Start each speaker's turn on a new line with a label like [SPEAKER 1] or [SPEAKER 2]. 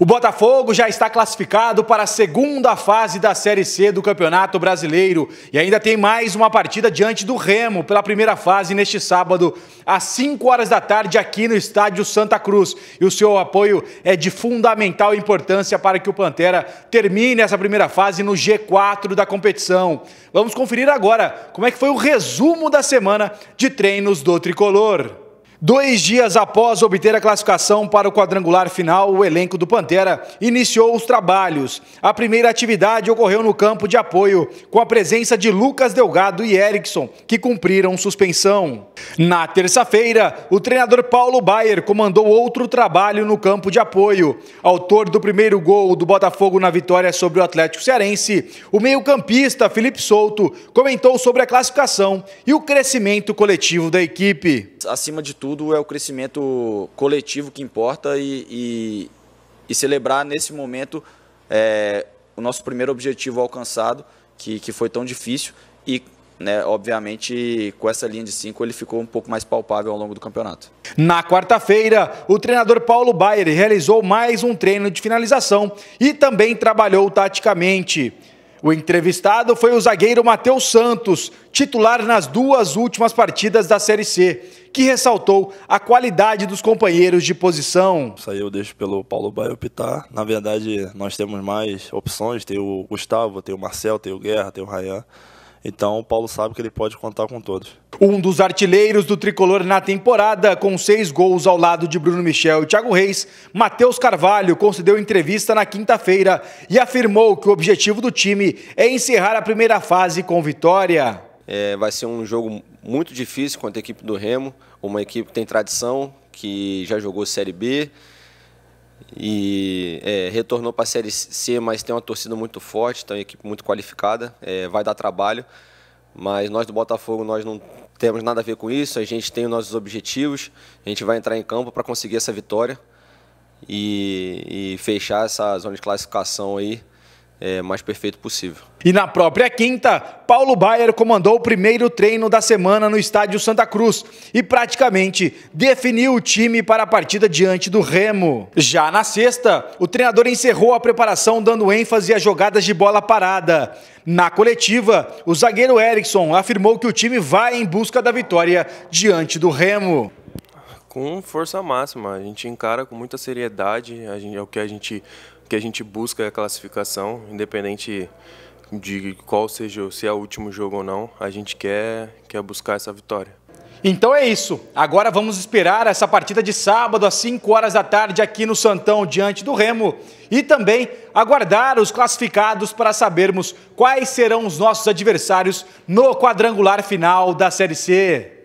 [SPEAKER 1] O Botafogo já está classificado para a segunda fase da Série C do Campeonato Brasileiro e ainda tem mais uma partida diante do Remo pela primeira fase neste sábado, às 5 horas da tarde, aqui no Estádio Santa Cruz. E o seu apoio é de fundamental importância para que o Pantera termine essa primeira fase no G4 da competição. Vamos conferir agora como é que foi o resumo da semana de treinos do tricolor. Dois dias após obter a classificação para o quadrangular final, o elenco do Pantera iniciou os trabalhos. A primeira atividade ocorreu no campo de apoio, com a presença de Lucas Delgado e Erickson, que cumpriram suspensão. Na terça-feira, o treinador Paulo Baier comandou outro trabalho no campo de apoio. Autor do primeiro gol do Botafogo na vitória sobre o Atlético Cearense, o meio-campista Felipe Souto comentou sobre a classificação e o crescimento coletivo da equipe. Acima de tudo, tudo é o crescimento coletivo que importa e, e,
[SPEAKER 2] e celebrar nesse momento é, o nosso primeiro objetivo alcançado, que, que foi tão difícil, e né, obviamente, com essa linha de cinco, ele ficou um pouco mais palpável ao longo do campeonato.
[SPEAKER 1] Na quarta-feira, o treinador Paulo Baier realizou mais um treino de finalização e também trabalhou taticamente. O entrevistado foi o zagueiro Matheus Santos, titular nas duas últimas partidas da Série C, que ressaltou a qualidade dos companheiros de posição.
[SPEAKER 2] Isso aí eu deixo pelo Paulo Baio optar. Na verdade, nós temos mais opções: tem o Gustavo, tem o Marcel, tem o Guerra, tem o Rayan. Então, o Paulo sabe que ele pode contar com todos.
[SPEAKER 1] Um dos artilheiros do tricolor na temporada, com seis gols ao lado de Bruno Michel e Thiago Reis, Matheus Carvalho concedeu entrevista na quinta-feira e afirmou que o objetivo do time é encerrar a primeira fase com vitória.
[SPEAKER 2] É, vai ser um jogo muito difícil contra a equipe do Remo, uma equipe que tem tradição, que já jogou Série B, e é, retornou para a Série C, mas tem uma torcida muito forte, tem uma equipe muito qualificada, é, vai dar trabalho, mas nós do Botafogo nós não temos nada a ver com isso, a gente tem os nossos objetivos, a gente vai entrar em campo para conseguir essa vitória e, e, fechar essa zona de classificação aí é, mais perfeito possível.
[SPEAKER 1] E na própria quinta, Paulo Baier comandou o primeiro treino da semana no estádio Santa Cruz e praticamente definiu o time para a partida diante do Remo. Já na sexta, o treinador encerrou a preparação dando ênfase às jogadas de bola parada. Na coletiva, o zagueiro Erickson afirmou que o time vai em busca da vitória diante do Remo com força máxima. A gente encara com muita seriedade a gente, é o que a gente que a gente busca a classificação, independente de qual seja, se é o último jogo ou não, a gente quer, quer buscar essa vitória. Então é isso. Agora vamos esperar essa partida de sábado às 5 horas da tarde aqui no Santão, diante do Remo. E também aguardar os classificados para sabermos quais serão os nossos adversários no quadrangular final da Série C.